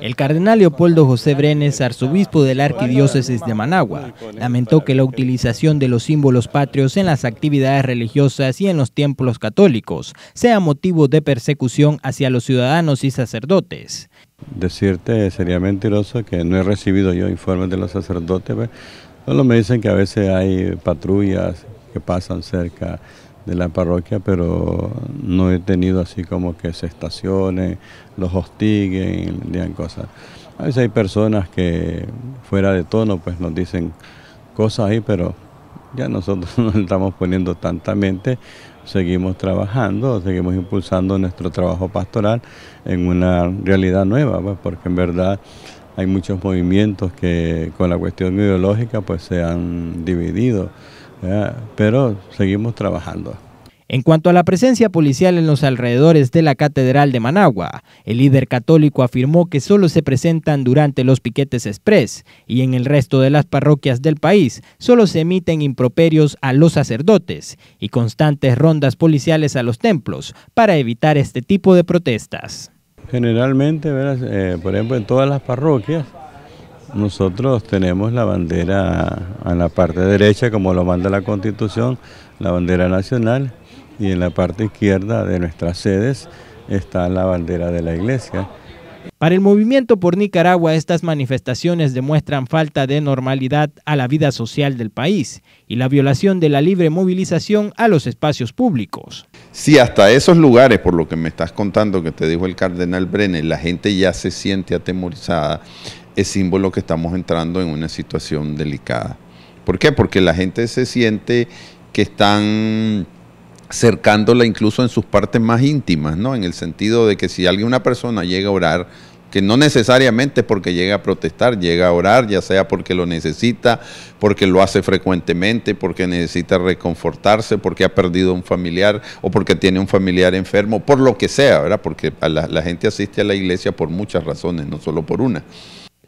El cardenal Leopoldo José Brenes, arzobispo de la Arquidiócesis de Managua, lamentó que la utilización de los símbolos patrios en las actividades religiosas y en los templos católicos sea motivo de persecución hacia los ciudadanos y sacerdotes. Decirte sería mentiroso que no he recibido yo informes de los sacerdotes, solo me dicen que a veces hay patrullas que pasan cerca de la parroquia, pero no he tenido así como que se estacionen, los hostiguen, digan cosas. A veces hay personas que fuera de tono pues nos dicen cosas ahí, pero ya nosotros no estamos poniendo tanta mente, seguimos trabajando, seguimos impulsando nuestro trabajo pastoral en una realidad nueva, pues, porque en verdad hay muchos movimientos que con la cuestión ideológica pues se han dividido pero seguimos trabajando. En cuanto a la presencia policial en los alrededores de la Catedral de Managua, el líder católico afirmó que solo se presentan durante los piquetes express y en el resto de las parroquias del país solo se emiten improperios a los sacerdotes y constantes rondas policiales a los templos para evitar este tipo de protestas. Generalmente, eh, por ejemplo, en todas las parroquias nosotros tenemos la bandera en la parte derecha, como lo manda la Constitución, la bandera nacional, y en la parte izquierda de nuestras sedes está la bandera de la Iglesia. Para el movimiento por Nicaragua, estas manifestaciones demuestran falta de normalidad a la vida social del país y la violación de la libre movilización a los espacios públicos. Si hasta esos lugares, por lo que me estás contando que te dijo el cardenal Brenes, la gente ya se siente atemorizada, es símbolo que estamos entrando en una situación delicada. ¿Por qué? Porque la gente se siente que están cercándola incluso en sus partes más íntimas, ¿no? En el sentido de que si alguien, una persona llega a orar, que no necesariamente porque llega a protestar, llega a orar, ya sea porque lo necesita, porque lo hace frecuentemente, porque necesita reconfortarse, porque ha perdido un familiar o porque tiene un familiar enfermo, por lo que sea, ¿verdad? Porque la, la gente asiste a la iglesia por muchas razones, no solo por una.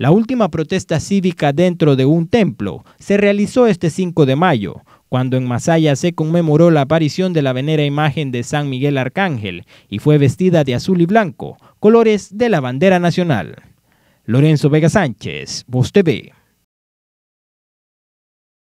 La última protesta cívica dentro de un templo se realizó este 5 de mayo, cuando en Masaya se conmemoró la aparición de la venera imagen de San Miguel Arcángel y fue vestida de azul y blanco, colores de la bandera nacional. Lorenzo Vega Sánchez, Voz TV.